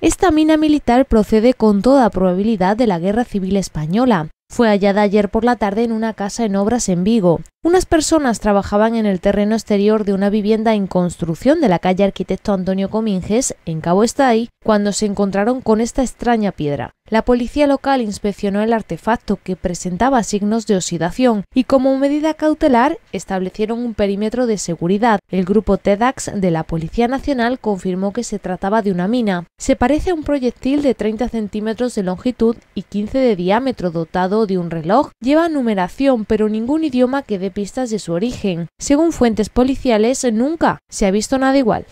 Esta mina militar procede con toda probabilidad de la Guerra Civil Española. Fue hallada ayer por la tarde en una casa en obras en Vigo. Unas personas trabajaban en el terreno exterior de una vivienda en construcción de la calle Arquitecto Antonio Cominges, en Cabo Estay, cuando se encontraron con esta extraña piedra. La policía local inspeccionó el artefacto que presentaba signos de oxidación y como medida cautelar establecieron un perímetro de seguridad. El grupo TEDAX de la Policía Nacional confirmó que se trataba de una mina. Se parece a un proyectil de 30 centímetros de longitud y 15 de diámetro dotado de un reloj. Lleva numeración pero ningún idioma que de su origen. Según fuentes policiales, nunca se ha visto nada igual.